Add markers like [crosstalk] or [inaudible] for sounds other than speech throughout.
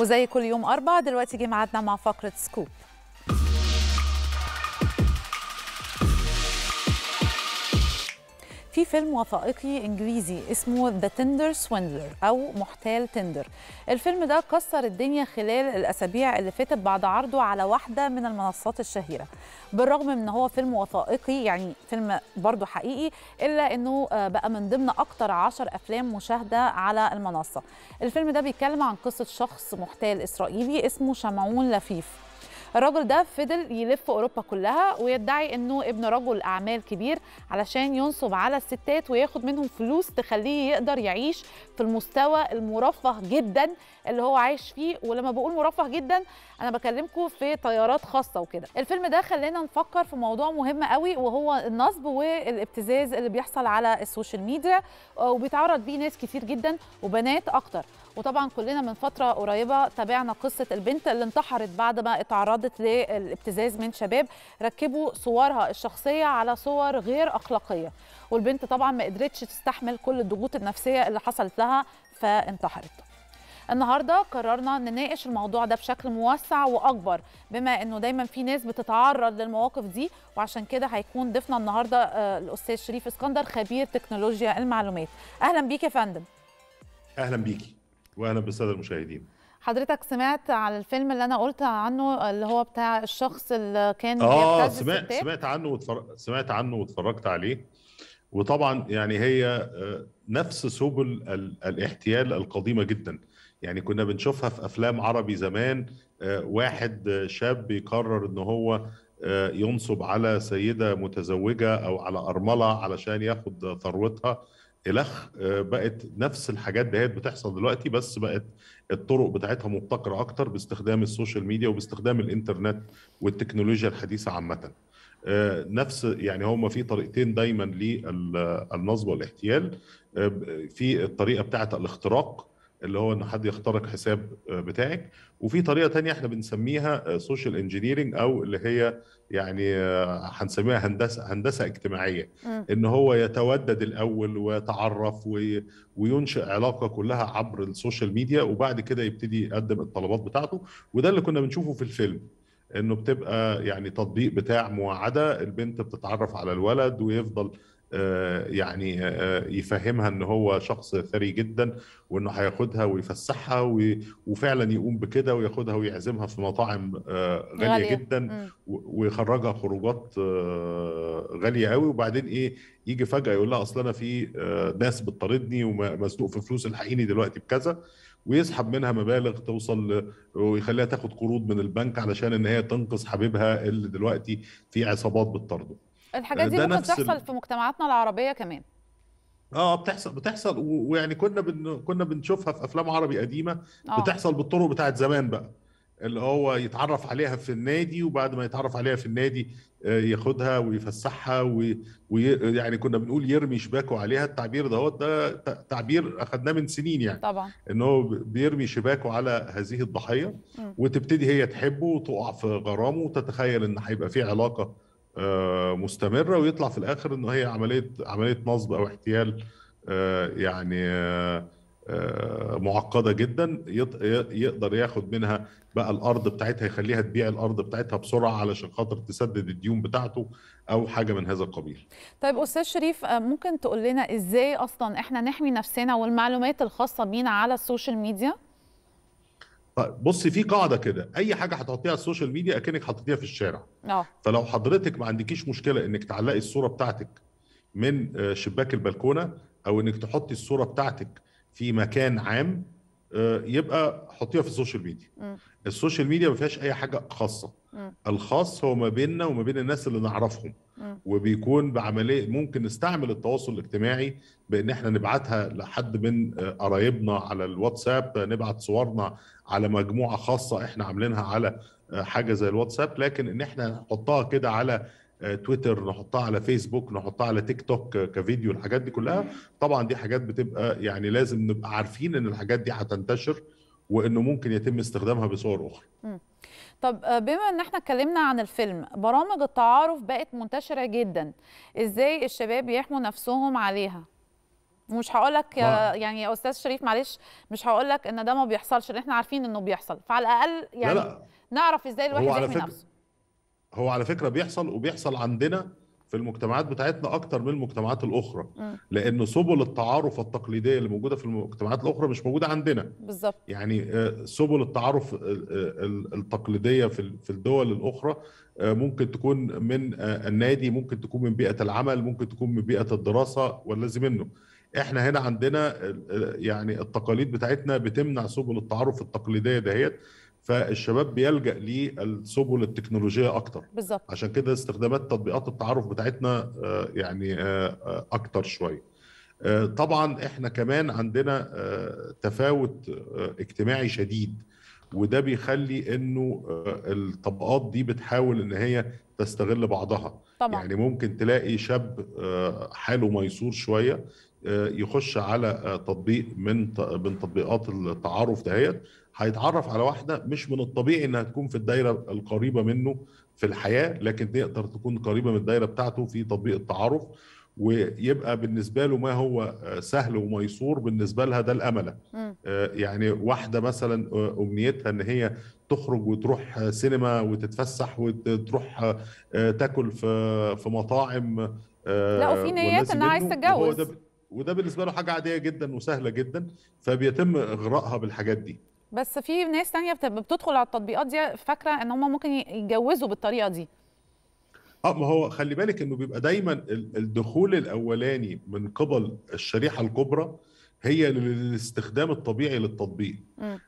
وزي كل يوم أربعة دلوقتي جه ميعادنا مع فقرة سكوب في فيلم وثائقي انجليزي اسمه ذا تندر سويندلر او محتال تندر الفيلم ده كسر الدنيا خلال الاسابيع اللي فاتت بعد عرضه على واحده من المنصات الشهيره بالرغم من ان هو فيلم وثائقي يعني فيلم برضه حقيقي الا انه آه، بقى من ضمن اكتر عشر افلام مشاهده على المنصه الفيلم ده بيتكلم عن قصه شخص محتال اسرائيلي اسمه شمعون لفيف الراجل ده فضل يلف اوروبا كلها ويدعي انه ابن رجل اعمال كبير علشان ينصب على الستات وياخد منهم فلوس تخليه يقدر يعيش في المستوى المرفه جدا اللي هو عايش فيه ولما بقول مرفه جدا انا بكلمكم في طيارات خاصه وكده الفيلم ده خلانا نفكر في موضوع مهم قوي وهو النصب والابتزاز اللي بيحصل على السوشيال ميديا وبيتعرض بيه ناس كتير جدا وبنات اكتر وطبعا كلنا من فتره قريبه تابعنا قصه البنت اللي انتحرت بعد ما اتعرضت للابتزاز من شباب ركبوا صورها الشخصيه على صور غير اخلاقيه والبنت طبعا ما قدرتش تستحمل كل الضغوط النفسيه اللي حصلت لها فانتحرت النهارده قررنا نناقش الموضوع ده بشكل موسع واكبر بما انه دايما في ناس بتتعرض للمواقف دي وعشان كده هيكون ضيفنا النهارده آه، الاستاذ شريف اسكندر خبير تكنولوجيا المعلومات اهلا بيك يا فندم اهلا بيكي واهلا بالساده المشاهدين حضرتك سمعت على الفيلم اللي انا قلت عنه اللي هو بتاع الشخص اللي كان اه سمعت الستات. سمعت عنه واتفرج... سمعت عنه واتفرجت عليه وطبعا يعني هي آه، نفس سبل الاحتيال القديمه جدا يعني كنا بنشوفها في افلام عربي زمان آه، واحد شاب يقرر ان هو آه، ينصب على سيده متزوجه او على ارمله علشان ياخد ثروتها الخ آه، بقت نفس الحاجات دهيت بتحصل دلوقتي بس بقت الطرق بتاعتها مبتكره اكتر باستخدام السوشيال ميديا وباستخدام الانترنت والتكنولوجيا الحديثه عامه آه، نفس يعني هما في طريقتين دايما للنصب والاحتيال آه، في الطريقه بتاعه الاختراق اللي هو ان حد يخترق حساب بتاعك وفي طريقه تانية احنا بنسميها سوشيال انجينيرنج او اللي هي يعني آه، هنسميها هندسه هندسه اجتماعيه م. ان هو يتودد الاول ويتعرف وينشئ علاقه كلها عبر السوشيال ميديا وبعد كده يبتدي يقدم الطلبات بتاعته وده اللي كنا بنشوفه في الفيلم انه بتبقى يعني تطبيق بتاع مواعده البنت بتتعرف على الولد ويفضل آه، يعني آه، آه، يفهمها ان هو شخص ثري جدا وانه هياخدها ويفسحها وفعلا يقوم بكده وياخدها ويعزمها في مطاعم غاليه, جدا ويخرجها خروجات غاليه قوي وبعدين ايه يجي فجاه يقول لها اصل انا في ناس بتطاردني ومسلوق في فلوس الحقيني دلوقتي بكذا ويسحب منها مبالغ توصل ويخليها تاخد قروض من البنك علشان ان هي تنقذ حبيبها اللي دلوقتي في عصابات بتطارده الحاجات آه، دي ممكن تحصل في مجتمعاتنا العربيه كمان اه بتحصل بتحصل ويعني كنا بن... كنا بنشوفها في افلام عربي قديمه أوه. بتحصل بالطرق بتاعت زمان بقى اللي هو يتعرف عليها في النادي وبعد ما يتعرف عليها في النادي آه، ياخدها ويفسحها ويعني وي... يعني كنا بنقول يرمي شباكه عليها التعبير دهوت ده تعبير اخدناه من سنين يعني طبعا ان هو بيرمي شباكه على هذه الضحيه م. وتبتدي هي تحبه وتقع في غرامه وتتخيل ان هيبقى في علاقه آه، مستمره ويطلع في الاخر ان هي عمليه عمليه نصب او احتيال آه، يعني آه، معقده جدا يقدر ياخد منها بقى الارض بتاعتها يخليها تبيع الارض بتاعتها بسرعه علشان خاطر تسدد الديون بتاعته او حاجه من هذا القبيل. طيب استاذ شريف ممكن تقول لنا ازاي اصلا احنا نحمي نفسنا والمعلومات الخاصه بينا على السوشيال ميديا؟ طيب في قاعده كده اي حاجه هتحطيها على السوشيال ميديا اكنك حطيتيها في الشارع أوه. فلو حضرتك ما عندكيش مشكله انك تعلقي الصوره بتاعتك من آه، شباك البلكونه او انك تحطي الصوره بتاعتك في مكان عام آه، يبقى حطيها في السوشيال ميديا م. السوشيال ميديا ما فيهاش اي حاجه خاصه الخاص هو ما بيننا وما بين الناس اللي نعرفهم وبيكون بعمليه ممكن نستعمل التواصل الاجتماعي بان احنا نبعتها لحد من قرايبنا على الواتساب نبعت صورنا على مجموعه خاصه احنا عاملينها على حاجه زي الواتساب لكن ان احنا نحطها كده على تويتر نحطها على فيسبوك نحطها على تيك توك كفيديو الحاجات دي كلها طبعا دي حاجات بتبقى يعني لازم نبقى عارفين ان الحاجات دي هتنتشر وانه ممكن يتم استخدامها بصور اخرى طب آه، بما ان احنا اتكلمنا عن الفيلم برامج التعارف بقت منتشره جدا ازاي الشباب يحموا نفسهم عليها ومش هقول لك يعني يا استاذ شريف معلش مش هقول لك ان ده ما بيحصلش لان احنا عارفين انه بيحصل فعلى الاقل يعني لا لا. يعني نعرف ازاي الواحد يحمي نفسه هو على فكره بيحصل وبيحصل عندنا في المجتمعات بتاعتنا اكتر من المجتمعات الاخرى م. لان سبل التعارف التقليديه اللي موجوده في المجتمعات الاخرى مش موجوده عندنا بالظبط يعني آه، سبل التعارف آه، آه، التقليديه في الدول الاخرى ممكن تكون من النادي ممكن تكون من بيئه العمل ممكن تكون من بيئه الدراسه والذي منه احنا هنا عندنا يعني التقاليد بتاعتنا بتمنع سبل التعارف التقليديه دهيت فالشباب بيلجا للسبل التكنولوجيه اكتر بالظبط عشان كده استخدامات تطبيقات التعارف بتاعتنا آه، يعني آه، آه، اكتر شويه طبعا احنا كمان عندنا تفاوت اجتماعي شديد وده بيخلي انه الطبقات دي بتحاول ان هي تستغل بعضها طبعا. يعني ممكن تلاقي شاب حاله ميسور شويه يخش على تطبيق من من تطبيقات التعارف دهيت هيتعرف على واحده مش من الطبيعي انها تكون في الدايره القريبه منه في الحياه لكن تقدر تكون قريبه من الدايره بتاعته في تطبيق التعارف ويبقى بالنسبه له ما هو آه، سهل وميسور بالنسبه لها ده الامله آه، يعني واحده مثلا آه، امنيتها ان هي تخرج وتروح سينما وتتفسح وتروح تاكل في في مطاعم لا وفي نيات انها عايز تتجوز وده بالنسبه له حاجه عاديه جدا وسهله جدا فبيتم اغراءها بالحاجات دي بس في ناس تانية بتدخل على التطبيقات دي فاكره ان هم ممكن يتجوزوا بالطريقه دي اه ما هو خلي بالك انه بيبقى دايما الدخول الاولاني من قبل الشريحه الكبرى هي للاستخدام الطبيعي للتطبيق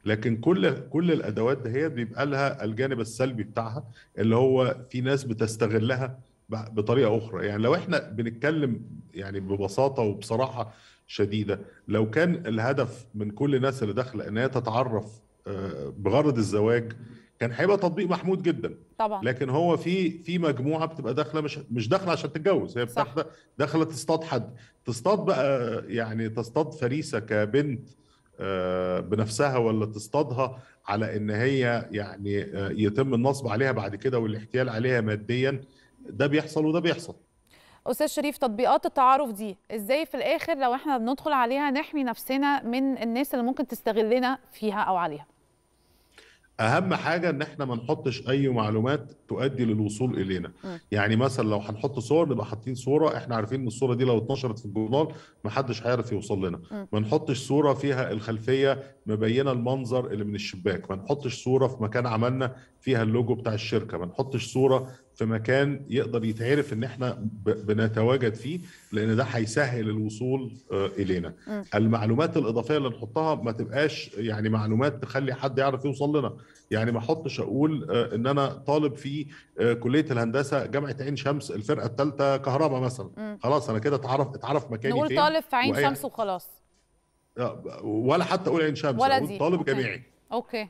لكن كل كل الادوات هي بيبقى لها الجانب السلبي بتاعها اللي هو في ناس بتستغلها بطريقه اخرى يعني لو احنا بنتكلم يعني ببساطه وبصراحه شديده لو كان الهدف من كل الناس اللي داخله ان هي تتعرف آه، بغرض الزواج كان هيبقى تطبيق محمود جدا طبعا لكن هو في في مجموعه بتبقى داخله مش مش داخله عشان تتجوز هي بتاخد داخله تصطاد حد تصطاد بقى يعني تصطاد فريسه كبنت آه، بنفسها ولا تصطادها على ان هي يعني آه، يتم النصب عليها بعد كده والاحتيال عليها ماديا ده بيحصل وده بيحصل استاذ شريف تطبيقات التعارف دي ازاي في الاخر لو احنا بندخل عليها نحمي نفسنا من الناس اللي ممكن تستغلنا فيها او عليها اهم حاجه ان احنا ما نحطش اي معلومات تؤدي للوصول الينا م. يعني مثلا لو هنحط صور نبقى حاطين صوره احنا عارفين ان الصوره دي لو اتنشرت في الجورنال ما حدش هيعرف يوصل لنا م. ما نحطش صوره فيها الخلفيه مبينه المنظر اللي من الشباك ما نحطش صوره في مكان عملنا فيها اللوجو بتاع الشركه ما نحطش صوره في مكان يقدر يتعرف ان احنا بنتواجد فيه لان ده هيسهل الوصول آه، الينا م. المعلومات الاضافيه اللي نحطها ما تبقاش يعني معلومات تخلي حد يعرف يوصل لنا يعني ما احطش اقول آه، ان انا طالب في آه، كليه الهندسه جامعه عين شمس الفرقه الثالثه كهرباء مثلا م. خلاص انا كده اتعرف اتعرف مكاني نقول فين طالب في عين شمس وخلاص ولا حتى اقول عين شمس ولا دي. طالب أوكي. جامعي اوكي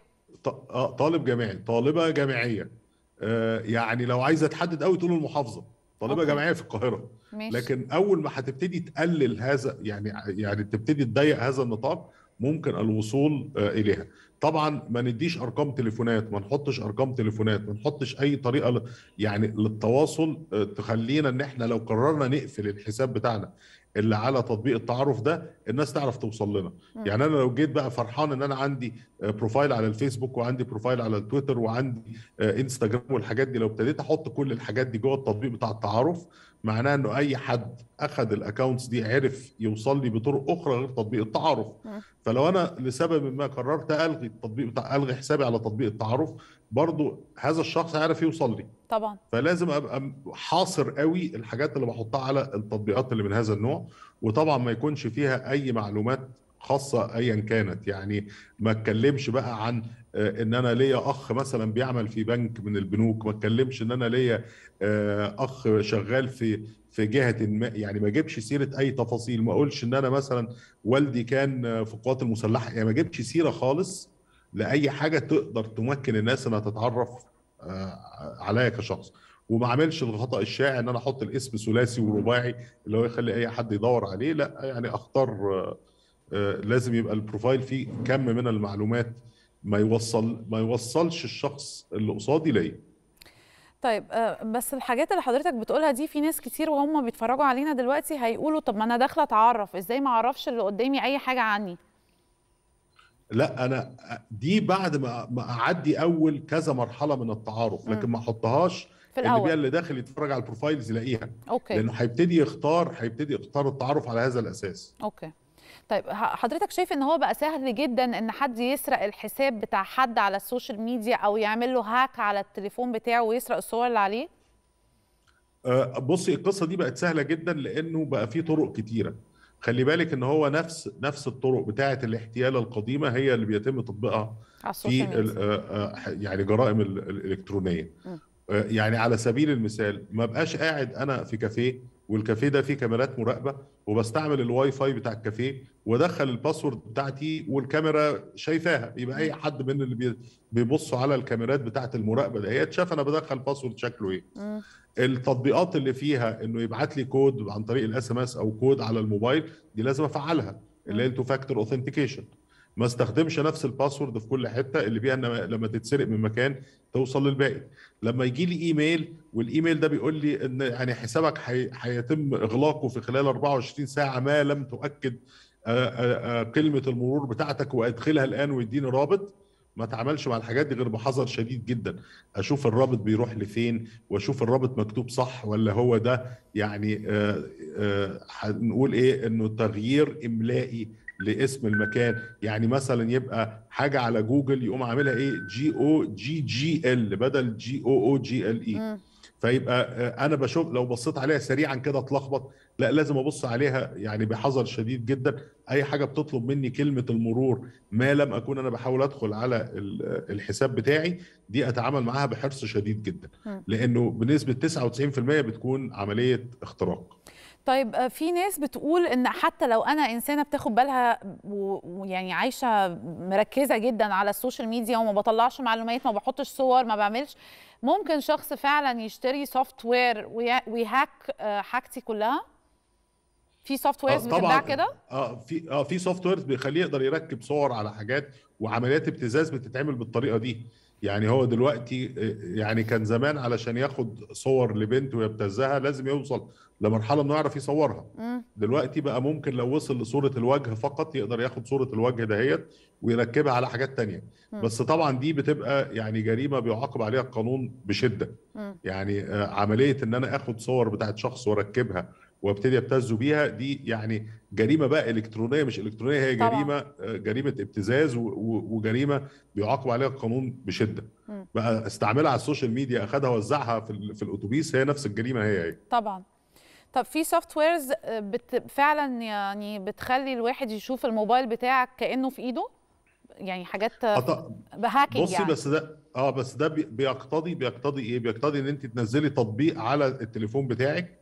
طالب جامعي طالبه جامعيه آه، يعني لو عايزه تحدد قوي تقول المحافظه طالبه جامعيه في القاهره ماشي. لكن اول ما هتبتدي تقلل هذا يعني يعني تبتدي تضيق هذا النطاق ممكن الوصول آه، اليها طبعا ما نديش ارقام تليفونات ما نحطش ارقام تليفونات ما نحطش اي طريقه يعني للتواصل آه، تخلينا ان احنا لو قررنا نقفل الحساب بتاعنا اللي على تطبيق التعارف ده الناس تعرف توصل لنا مم. يعني انا لو جيت بقى فرحان ان انا عندي بروفايل آه، على الفيسبوك وعندي بروفايل على التويتر وعندي انستجرام آه، والحاجات دي لو ابتديت احط كل الحاجات دي جوه التطبيق بتاع التعارف معناه انه اي حد اخذ الاكونتس دي عرف يوصل لي بطرق اخرى غير تطبيق التعارف فلو انا لسبب ما قررت الغي التطبيق بتاع الغي حسابي على تطبيق التعارف برضو هذا الشخص هيعرف يوصل لي طبعا فلازم ابقى حاصر قوي الحاجات اللي بحطها على التطبيقات اللي من هذا النوع وطبعا ما يكونش فيها اي معلومات خاصه ايا كانت يعني ما اتكلمش بقى عن آه، ان انا ليا اخ مثلا بيعمل في بنك من البنوك ما اتكلمش ان انا ليا آه، اخ شغال في في جهه ما يعني ما اجيبش سيره اي تفاصيل ما اقولش ان انا مثلا والدي كان في القوات المسلحه يعني ما اجيبش سيره خالص لاي حاجه تقدر تمكن الناس انها تتعرف آه، عليا كشخص وما اعملش الخطا الشائع ان انا احط الاسم ثلاثي ورباعي اللي هو يخلي اي حد يدور عليه لا يعني اختار آه، لازم يبقى البروفايل فيه كم من المعلومات ما يوصل ما يوصلش الشخص اللي قصادي ليه طيب آه، بس الحاجات اللي حضرتك بتقولها دي في ناس كتير وهم بيتفرجوا علينا دلوقتي هيقولوا طب ما انا داخله اتعرف ازاي ما اعرفش اللي قدامي اي حاجه عني لا انا آه، دي بعد ما اعدي اول كذا مرحله من التعارف لكن ما احطهاش في الاول اللي, اللي داخل يتفرج على البروفايلز يلاقيها اوكي لانه هيبتدي يختار هيبتدي يختار التعارف على هذا الاساس اوكي طيب حضرتك شايف ان هو بقى سهل جدا ان حد يسرق الحساب بتاع حد على السوشيال ميديا او يعمل له هاك على التليفون بتاعه ويسرق الصور اللي عليه؟ آه، بصي القصه دي بقت سهله جدا لانه بقى في طرق كتيره خلي بالك ان هو نفس نفس الطرق بتاعه الاحتيال القديمه هي اللي بيتم تطبيقها في آه، آه، يعني جرائم الالكترونيه م. يعني على سبيل المثال ما بقاش قاعد انا في كافيه والكافيه ده فيه كاميرات مراقبه وبستعمل الواي فاي بتاع الكافيه وادخل الباسورد بتاعتي والكاميرا شايفاها يبقى اي حد من اللي بيبصوا على الكاميرات بتاعه المراقبه ده شاف انا بدخل باسورد شكله ايه التطبيقات اللي فيها انه يبعت لي كود عن طريق الاس ام اس او كود على الموبايل دي لازم افعلها اللي هي تو فاكتور اوثنتيكيشن ما استخدمش نفس الباسورد في كل حته اللي بيها لما تتسرق من مكان توصل للباقي لما يجي لي ايميل والايميل ده بيقول لي ان يعني حسابك هيتم اغلاقه في خلال 24 ساعه ما لم تؤكد كلمه المرور بتاعتك وادخلها الان ويديني رابط ما اتعاملش مع الحاجات دي غير بحذر شديد جدا اشوف الرابط بيروح لفين واشوف الرابط مكتوب صح ولا هو ده يعني هنقول ايه انه تغيير املائي لاسم المكان يعني مثلا يبقى حاجه على جوجل يقوم عاملها ايه جي او جي جي ال بدل جي او او جي ال اي فيبقى آه، انا بشوف لو بصيت عليها سريعا كده اتلخبط لا لازم ابص عليها يعني بحذر شديد جدا اي حاجه بتطلب مني كلمه المرور ما لم اكون انا بحاول ادخل على آه، الحساب بتاعي دي اتعامل معاها بحرص شديد جدا لانه بنسبه 99% بتكون عمليه اختراق طيب آه، في ناس بتقول ان حتى لو انا انسانه بتاخد بالها ويعني عايشه مركزه جدا على السوشيال ميديا وما بطلعش معلومات ما بحطش صور ما بعملش ممكن شخص فعلا يشتري سوفت وير ويهاك آه، حاجتي كلها في سوفت ويرز آه بتتباع كده اه في اه في سوفت ويرز بيخليه يقدر يركب صور على حاجات وعمليات ابتزاز بتتعمل بالطريقه دي يعني هو دلوقتي يعني كان زمان علشان ياخد صور لبنته ويبتزها لازم يوصل لمرحله انه يعرف يصورها دلوقتي بقى ممكن لو وصل لصوره الوجه فقط يقدر ياخد صوره الوجه دهيت ويركبها على حاجات تانية م. بس طبعا دي بتبقى يعني جريمه بيعاقب عليها القانون بشده م. يعني آه، عمليه ان انا اخد صور بتاعت شخص واركبها وابتدي ابتزوا بيها دي يعني جريمه بقى الكترونيه مش الكترونيه هي طبعا. جريمه آه، جريمه ابتزاز وجريمه بيعاقب عليها القانون بشده م. بقى استعملها على السوشيال ميديا اخدها وزعها في, في الاتوبيس هي نفس الجريمه هي هي طبعا طب في سوفت ويرز آه، بت... فعلا يعني بتخلي الواحد يشوف الموبايل بتاعك كانه في ايده يعني حاجات بهاكينج آه، بهاكينج بصي يعني. بس ده اه بس ده بيقتضي بيقتضي ايه بيقتضي ان انت تنزلي تطبيق على التليفون بتاعك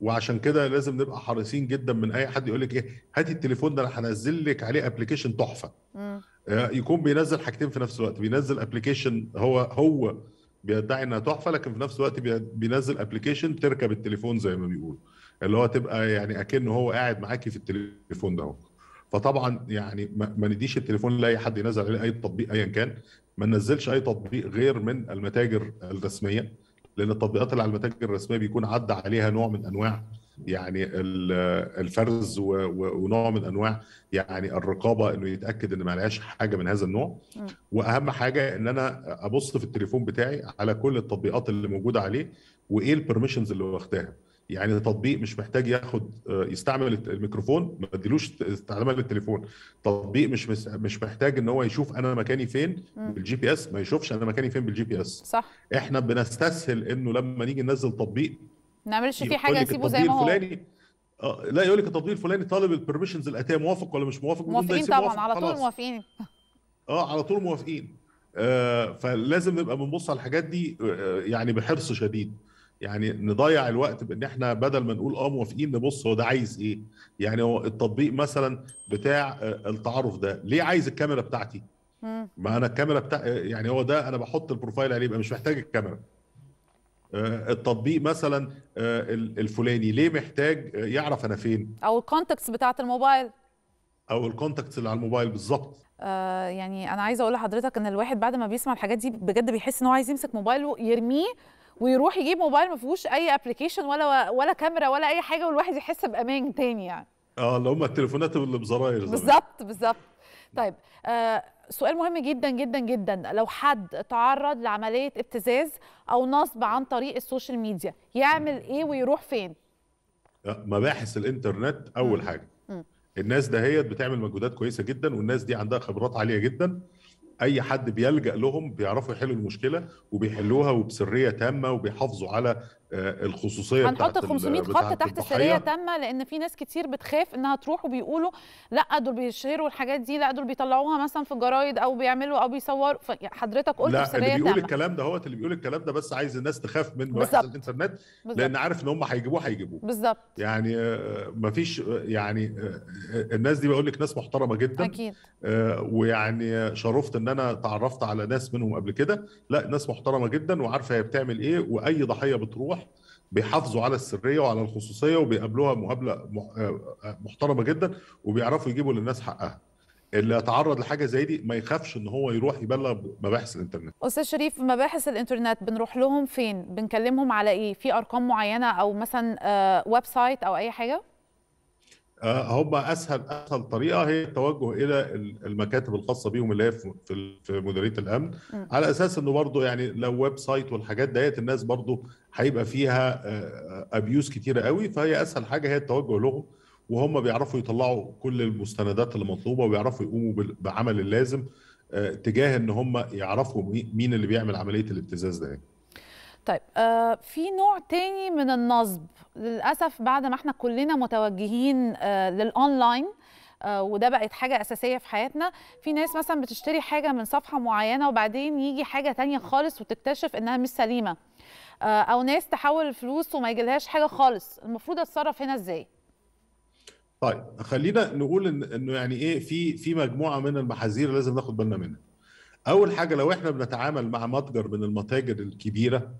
وعشان كده لازم نبقى حريصين جدا من اي حد يقول لك ايه هاتي التليفون ده انا هنزل لك عليه ابلكيشن تحفه آه، يكون بينزل حاجتين في نفس الوقت بينزل ابلكيشن هو هو بيدعي انها تحفه لكن في نفس الوقت بينزل ابلكيشن تركب التليفون زي ما بيقولوا اللي هو تبقى يعني اكن هو قاعد معاكي في التليفون ده هو. فطبعا يعني ما نديش التليفون لاي حد ينزل عليه اي تطبيق ايا كان ما ننزلش اي تطبيق غير من المتاجر الرسميه لان التطبيقات اللي على المتاجر الرسميه بيكون عدى عليها نوع من انواع يعني الفرز ونوع من انواع يعني الرقابه انه يتاكد ان ما لهاش حاجه من هذا النوع م. واهم حاجه ان انا ابص في التليفون بتاعي على كل التطبيقات اللي موجوده عليه وايه البرميشنز اللي واخداها يعني تطبيق مش محتاج ياخد آه، يستعمل الميكروفون ما اديلوش استعمال التليفون تطبيق مش مش محتاج ان هو يشوف انا مكاني فين بالجي بي اس ما يشوفش انا مكاني فين بالجي بي اس صح احنا بنستسهل انه لما نيجي ننزل تطبيق ما نعملش فيه حاجه نسيبه زي ما هو الفلاني آه، لا يقول لك التطبيق الفلاني طالب البرميشنز الاتيه موافق ولا مش موافق موافقين طبعا موافق على طول موافقين [laughs] اه على طول موافقين آه فلازم نبقى بنبص على الحاجات دي آه يعني بحرص شديد يعني نضيع الوقت بان احنا بدل ما نقول اه موافقين نبص هو ده عايز ايه يعني هو التطبيق مثلا بتاع آه، التعارف ده ليه عايز الكاميرا بتاعتي ما انا الكاميرا بتاع آه، يعني هو ده انا بحط البروفايل عليه يبقى مش محتاج الكاميرا آه، التطبيق مثلا الفلاني ليه محتاج يعرف انا فين او الكونتاكتس بتاعت الموبايل او الكونتاكتس اللي على الموبايل بالظبط آه يعني انا عايزه اقول لحضرتك ان الواحد بعد ما بيسمع الحاجات دي بجد بيحس ان هو عايز يمسك موبايله يرميه ويروح يجيب موبايل ما فيهوش اي ابلكيشن ولا ولا كاميرا ولا اي حاجه والواحد يحس بامان تاني يعني اه اللي هم التليفونات اللي بزراير بالظبط بالظبط طيب آه سؤال مهم جدا جدا جدا لو حد تعرض لعمليه ابتزاز او نصب عن طريق السوشيال ميديا يعمل ايه ويروح فين آه، مباحث الانترنت اول حاجه الناس دهيت بتعمل مجهودات كويسه جدا والناس دي عندها خبرات عاليه جدا اي حد بيلجا لهم بيعرفوا يحلوا المشكله وبيحلوها وبسريه تامه وبيحافظوا على آه، الخصوصيه هنحط ال 500 خط تحت السريه تامه لان في ناس كتير بتخاف انها تروح وبيقولوا لا دول بيشيروا الحاجات دي لا دول بيطلعوها مثلا في الجرايد او بيعملوا او بيصوروا حضرتك قلت لا اللي بيقول تامة. الكلام ده هو اللي بيقول الكلام ده بس عايز الناس تخاف منه بالزبط. الانترنت بالزبط. لان عارف ان هم هيجيبوه هيجيبوه بالظبط يعني آه، مفيش آه، يعني الناس دي بقول لك ناس محترمه جدا اكيد ويعني شرفت ان انا تعرفت على ناس منهم قبل كده لا ناس محترمه جدا وعارفه هي بتعمل ايه واي ضحيه بتروح بيحافظوا على السريه وعلى الخصوصيه وبيقابلوها مقابله آه، محترمه جدا وبيعرفوا يجيبوا للناس حقها اللي اتعرض لحاجه زي دي ما يخافش ان هو يروح يبلغ مباحث الانترنت استاذ شريف مباحث الانترنت بنروح لهم فين بنكلمهم على ايه في ارقام معينه او مثلا ويب آه، سايت او اي حاجه آه، هم اسهل اسهل طريقه هي التوجه الى المكاتب الخاصه بيهم اللي هي في في مديريه الامن على اساس انه برضه يعني لو ويب سايت والحاجات ديت الناس برضه هيبقى فيها ابيوز آه، كتيره قوي فهي اسهل حاجه هي التوجه لهم وهم بيعرفوا يطلعوا كل المستندات اللي مطلوبه وبيعرفوا يقوموا بعمل اللازم آه، تجاه ان هم يعرفوا مين اللي بيعمل عمليه الابتزاز ده يعني. طيب آه في نوع تاني من النصب للاسف بعد ما احنا كلنا متوجهين آه للاونلاين آه وده بقت حاجة أساسية في حياتنا في ناس مثلا بتشتري حاجة من صفحة معينة وبعدين يجي حاجة تانية خالص وتكتشف إنها مش سليمة آه أو ناس تحول الفلوس وما يجيلهاش حاجة خالص المفروض أتصرف هنا إزاي؟ طيب خلينا نقول إن إنه يعني إيه في في مجموعة من المحاذير لازم ناخد بالنا منها أول حاجة لو إحنا بنتعامل مع متجر من المتاجر الكبيرة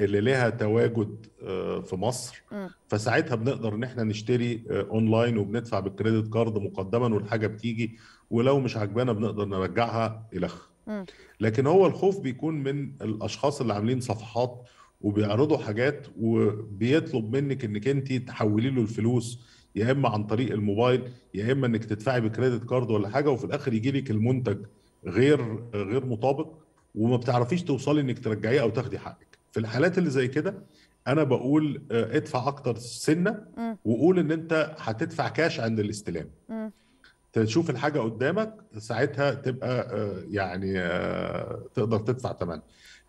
اللي لها تواجد آه، في مصر فساعتها بنقدر ان احنا نشتري آه، اونلاين وبندفع بالكريدت كارد مقدما والحاجه بتيجي ولو مش عجبانا بنقدر نرجعها الخ لكن هو الخوف بيكون من الاشخاص اللي عاملين صفحات وبيعرضوا حاجات وبيطلب منك انك انت تحولي له الفلوس يا اما عن طريق الموبايل يا اما انك تدفعي بكريدت كارد ولا حاجه وفي الاخر يجي لك المنتج غير غير مطابق وما بتعرفيش توصلي انك ترجعيه او تاخدي حقك في الحالات اللي زي كده انا بقول آه، ادفع اكتر سنه وقول ان انت هتدفع كاش عند الاستلام تشوف الحاجه قدامك ساعتها تبقى آه، يعني آه، تقدر تدفع ثمن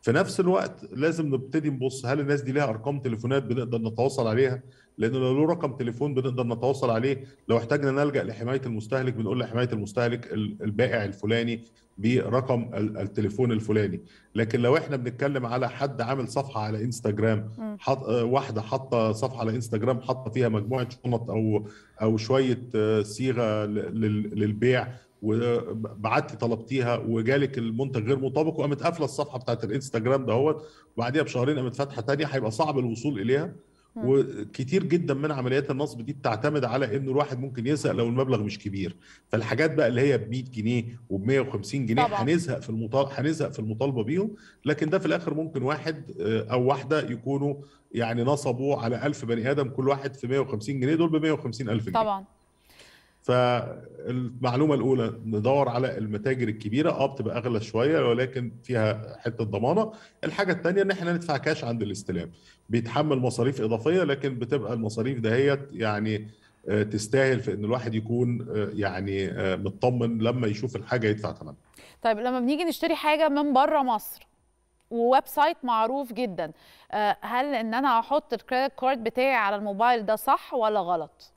في نفس الوقت لازم نبتدي نبص هل الناس دي ليها ارقام تليفونات بنقدر نتواصل عليها لانه لو له رقم تليفون بنقدر نتواصل عليه لو احتاجنا نلجا لحمايه المستهلك بنقول لحمايه المستهلك البائع الفلاني برقم التليفون الفلاني لكن لو احنا بنتكلم على حد عامل صفحه على انستجرام حط آه، واحده حاطه صفحه على انستجرام حاطه فيها مجموعه شنط او او شويه آه، صيغه للبيع وبعت طلبتيها وجالك المنتج غير مطابق وقامت قافله الصفحه بتاعت الانستجرام دهوت وبعديها بشهرين قامت فاتحه ثانيه هيبقى صعب الوصول اليها وكتير جدا من عمليات النصب دي بتعتمد على انه الواحد ممكن يزهق لو المبلغ مش كبير فالحاجات بقى اللي هي ب 100 جنيه وب 150 جنيه طبعا. هنزهق في المطالبه هنزهق في المطالبه بيهم لكن ده في الاخر ممكن واحد آه، او واحده يكونوا يعني نصبوا على 1000 بني ادم كل واحد في 150 جنيه دول ب 150 الف جنيه طبعا فالمعلومه الاولى ندور على المتاجر الكبيره اه بتبقى اغلى شويه ولكن فيها حته ضمانه الحاجه الثانيه ان احنا ندفع كاش عند الاستلام بيتحمل مصاريف اضافيه لكن بتبقى المصاريف دهيت يعني آه، تستاهل في ان الواحد يكون آه، يعني آه، مطمن لما يشوف الحاجه يدفع ثمنها طيب لما بنيجي نشتري حاجه من بره مصر وويب سايت معروف جدا هل ان انا احط الكريدت كارد بتاعي على الموبايل ده صح ولا غلط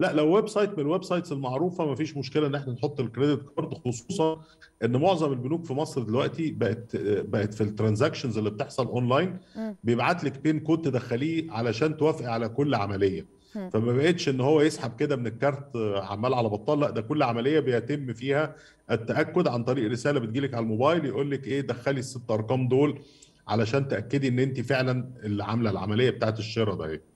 لا لو ويب سايت من الويب سايتس المعروفه ما فيش مشكله ان احنا نحط الكريدت كارد خصوصا ان معظم البنوك في مصر دلوقتي بقت بقت في الترانزاكشنز اللي بتحصل اونلاين بيبعت لك بين كود تدخليه علشان توافقي على كل عمليه فما بقتش ان هو يسحب كده من الكارت آه، عمال على بطال لا ده كل عمليه بيتم فيها التاكد عن طريق رساله بتجيلك على الموبايل يقول لك ايه دخلي الست ارقام دول علشان تاكدي ان انت فعلا اللي عامله العمليه بتاعت الشراء ده ايه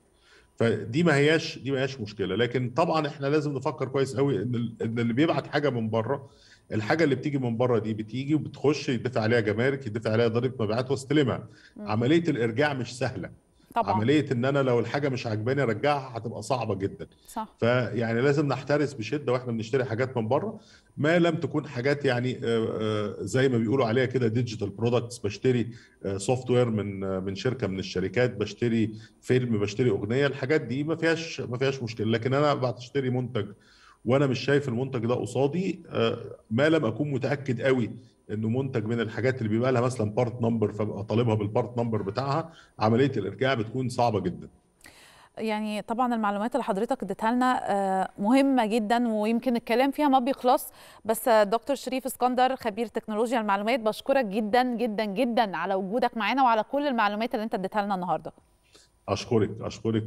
فدي ما هياش دي ما هياش مشكله لكن طبعا احنا لازم نفكر كويس قوي ان اللي بيبعت حاجه من بره الحاجه اللي بتيجي من بره دي بتيجي وبتخش يدفع عليها جمارك يدفع عليها ضريبه مبيعات واستلمها عمليه الارجاع مش سهله طبعا عمليه ان انا لو الحاجه مش عجباني ارجعها هتبقى صعبه جدا صح فيعني لازم نحترس بشده واحنا بنشتري حاجات من بره ما لم تكون حاجات يعني آه، آه، زي ما بيقولوا عليها كده ديجيتال برودكتس بشتري سوفت آه، وير من من شركه من الشركات بشتري فيلم بشتري اغنيه الحاجات دي ما فيهاش ما فيهاش مشكله لكن انا بشتري منتج وانا مش شايف المنتج ده قصادي ما لم اكون متاكد قوي انه منتج من الحاجات اللي بيبقى لها مثلا بارت نمبر فبقى طالبها بالبارت نمبر بتاعها عمليه الارجاع بتكون صعبه جدا يعني طبعا المعلومات اللي حضرتك اديتها لنا آه، مهمه جدا ويمكن الكلام فيها ما بيخلص بس دكتور شريف اسكندر خبير تكنولوجيا المعلومات بشكرك جدا جدا جدا على وجودك معانا وعلى كل المعلومات اللي انت اديتها لنا النهارده اشكرك اشكرك